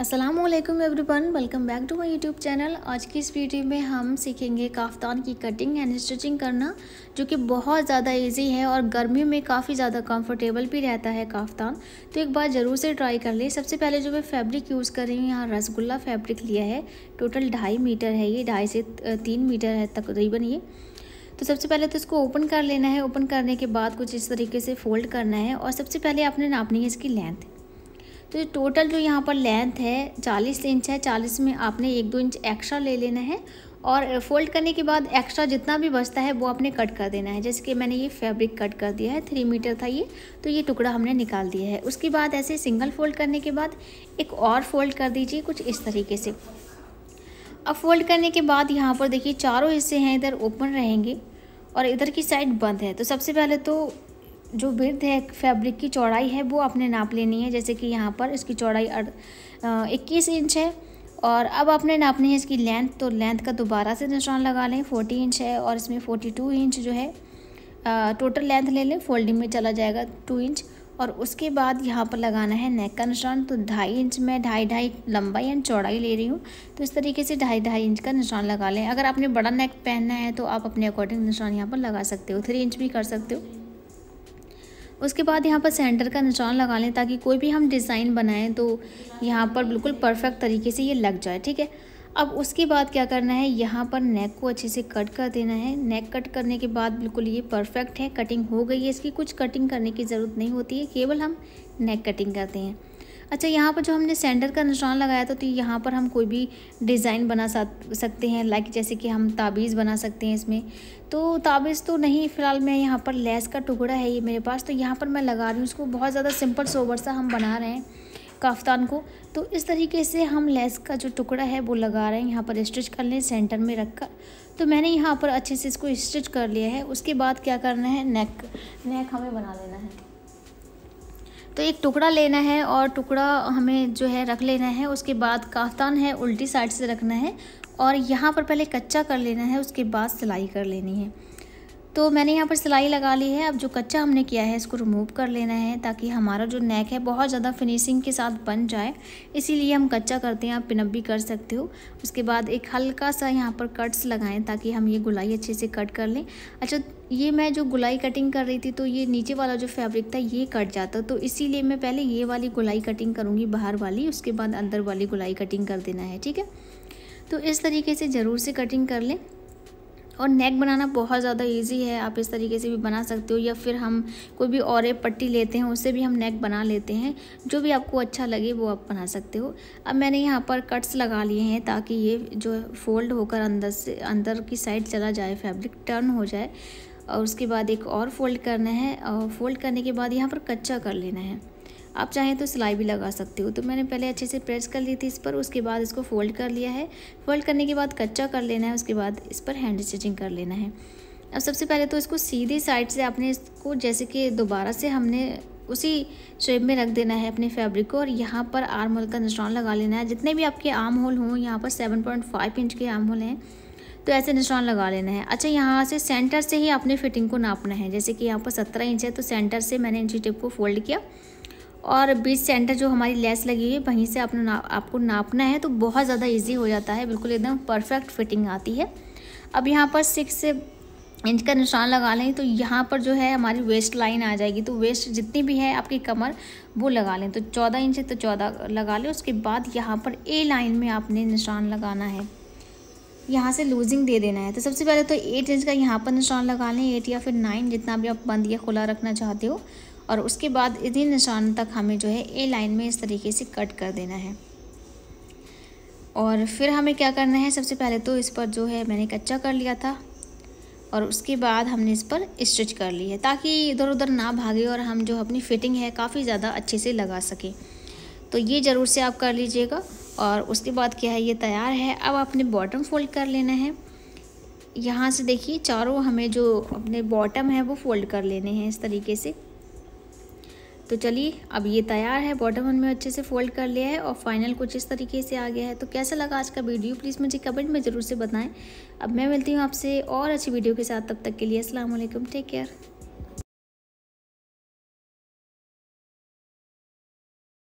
Aslam everyone welcome back to my YouTube channel आज की इस वीडियो में हम सीखेंगे काफ्तान की कटिंग एंड स्टिचिंग करना जो कि बहुत ज़्यादा इजी है और गर्मी में काफ़ी ज़्यादा कंफर्टेबल भी रहता है काफ्तान तो एक बार ज़रूर से ट्राई कर लें सबसे पहले जो मैं फैब्रिक यूज़ कर रही हूँ यहाँ रसगुल्ला फैब्रिक लिया है टोटल ढाई मीटर है ये ढाई से तीन मीटर है तकरीबन ये तो सबसे पहले तो इसको ओपन कर लेना है ओपन करने के बाद कुछ इस तरीके से फोल्ड करना है और सबसे पहले आपने नापनी है इसकी लेंथ तो टोटल जो यहाँ पर लेंथ है चालीस इंच है चालीस में आपने एक दो इंच एक्स्ट्रा ले लेना है और फोल्ड करने के बाद एक्स्ट्रा जितना भी बचता है वो आपने कट कर देना है जैसे कि मैंने ये फैब्रिक कट कर दिया है थ्री मीटर था ये तो ये टुकड़ा हमने निकाल दिया है उसके बाद ऐसे सिंगल फोल्ड करने के बाद एक और फोल्ड कर दीजिए कुछ इस तरीके से अब फोल्ड करने के बाद यहाँ पर देखिए चारों हिस्से हैं इधर ओपन रहेंगे और इधर की साइड बंद है तो सबसे पहले तो जो विर्ध है फैब्रिक की चौड़ाई है वो आपने नाप लेनी है जैसे कि यहाँ पर इसकी चौड़ाई इक्कीस इंच है और अब आपने नापनी है इसकी लेंथ तो लेंथ का दोबारा से निशान लगा लें फोर्टी इंच है और इसमें फोर्टी टू इंच जो है टोटल लेंथ ले लें फोल्डिंग में चला जाएगा टू इंच और उसके बाद यहाँ पर लगाना है नेक का निशान तो ढाई इंच में ढाई ढाई लंबाई एंड चौड़ाई ले रही हूँ तो इस तरीके से ढाई ढाई इंच का निशान लगा लें अगर आपने बड़ा नेक पहनना है तो आप अपने अकॉर्डिंग निशान यहाँ पर लगा सकते हो थ्री इंच भी कर सकते हो उसके बाद यहाँ पर सेंटर का निशान लगा लें ताकि कोई भी हम डिज़ाइन बनाएं तो यहाँ पर बिल्कुल परफेक्ट तरीके से ये लग जाए ठीक है अब उसके बाद क्या करना है यहाँ पर नेक को अच्छे से कट कर देना है नेक कट करने के बाद बिल्कुल ये परफेक्ट है कटिंग हो गई है इसकी कुछ कटिंग करने की ज़रूरत नहीं होती है केवल हम नेक कटिंग करते हैं अच्छा यहाँ पर जो हमने सेंटर का निशान लगाया था तो यहाँ पर हम कोई भी डिज़ाइन बना सकते हैं लाइक जैसे कि हम ताबीज़ बना सकते हैं इसमें तो ताबीज़ तो नहीं फ़िलहाल मैं यहाँ पर लेस का टुकड़ा है ये मेरे पास तो यहाँ पर मैं लगा रही हूँ इसको बहुत ज़्यादा सिंपल सोबर सा हम बना रहे हैं काफ्तान को तो इस तरीके से हम लेस का जो टुकड़ा है वो लगा रहे हैं यहाँ पर स्टिच कर लें सेंटर में रख कर तो मैंने यहाँ पर अच्छे से इसको स्टिच कर लिया है उसके बाद क्या करना है नेक नेक हमें बना लेना है तो एक टुकड़ा लेना है और टुकड़ा हमें जो है रख लेना है उसके बाद काफ्तान है उल्टी साइड से रखना है और यहाँ पर पहले कच्चा कर लेना है उसके बाद सिलाई कर लेनी है तो मैंने यहाँ पर सिलाई लगा ली है अब जो कच्चा हमने किया है इसको रिमूव कर लेना है ताकि हमारा जो नेक है बहुत ज़्यादा फिनिशिंग के साथ बन जाए इसीलिए हम कच्चा करते हैं आप पिनअप भी कर सकते हो उसके बाद एक हल्का सा यहाँ पर कट्स लगाएं ताकि हम ये गुलाई अच्छे से कट कर लें अच्छा ये मैं जो गुलाई कटिंग कर रही थी तो ये नीचे वाला जो फैब्रिक था ये कट जाता तो इसीलिए मैं पहले ये वाली गुलाई कटिंग करूँगी बाहर वाली उसके बाद अंदर वाली गुलाई कटिंग कर देना है ठीक है तो इस तरीके से ज़रूर से कटिंग कर लें और नेक बनाना बहुत ज़्यादा इजी है आप इस तरीके से भी बना सकते हो या फिर हम कोई भी और पट्टी लेते हैं उससे भी हम नेक बना लेते हैं जो भी आपको अच्छा लगे वो आप बना सकते हो अब मैंने यहाँ पर कट्स लगा लिए हैं ताकि ये जो फोल्ड होकर अंदर से अंदर की साइड चला जाए फैब्रिक टर्न हो जाए और उसके बाद एक और फोल्ड करना है और फोल्ड करने के बाद यहाँ पर कच्चा कर लेना है आप चाहें तो सिलाई भी लगा सकते हो तो मैंने पहले अच्छे से प्रेस कर ली थी इस पर उसके बाद इसको फोल्ड कर लिया है फोल्ड करने के बाद कच्चा कर लेना है उसके बाद इस पर हैंड स्टिचिंग कर लेना है अब सबसे पहले तो इसको सीधी साइड से आपने इसको जैसे कि दोबारा से हमने उसी शेप में रख देना है अपने फैब्रिक को और यहाँ पर आर्म होल का निशान लगा लेना है जितने भी आपके आर्म होल हों यहाँ पर सेवन पॉइंट फाइव इंच के आर्म होल हैं तो ऐसे निशान लगा लेना है अच्छा यहाँ से सेंटर से ही अपने फिटिंग को नापना है जैसे कि यहाँ पर सत्रह इंच है तो सेंटर से मैंने इंची टेप को फोल्ड किया और बीच सेंटर जो हमारी लेस लगी हुई है वहीं से आपने ना, आपको नापना है तो बहुत ज़्यादा इजी हो जाता है बिल्कुल एकदम परफेक्ट फिटिंग आती है अब यहाँ पर सिक्स इंच का निशान लगा लें तो यहाँ पर जो है हमारी वेस्ट लाइन आ जाएगी तो वेस्ट जितनी भी है आपकी कमर वो लगा लें तो चौदह इंच है तो चौदह लगा लें उसके बाद यहाँ पर ए लाइन में आपने निशान लगाना है यहाँ से लूजिंग दे देना है तो सबसे पहले तो एट इंच का यहाँ पर निशान लगा लें एट या फिर नाइन जितना भी आप बंद या खुला रखना चाहते हो और उसके बाद इधी निशान तक हमें जो है ए लाइन में इस तरीके से कट कर देना है और फिर हमें क्या करना है सबसे पहले तो इस पर जो है मैंने कच्चा कर लिया था और उसके बाद हमने इस पर स्टिच कर ली है ताकि इधर उधर ना भागे और हम जो अपनी फिटिंग है काफ़ी ज़्यादा अच्छे से लगा सकें तो ये ज़रूर से आप कर लीजिएगा और उसके बाद क्या है ये तैयार है अब आपने बॉटम फोल्ड कर लेना है यहाँ से देखिए चारों हमें जो अपने बॉटम है वो फोल्ड कर लेने हैं इस तरीके से तो चलिए अब ये तैयार है बॉटम हमने अच्छे से फोल्ड कर लिया है और फाइनल कुछ इस तरीके से आ गया है तो कैसा लगा आज का वीडियो प्लीज़ मुझे कमेंट में ज़रूर से बताएं अब मैं मिलती हूँ आपसे और अच्छी वीडियो के साथ तब तक के लिए असलम टेक केयर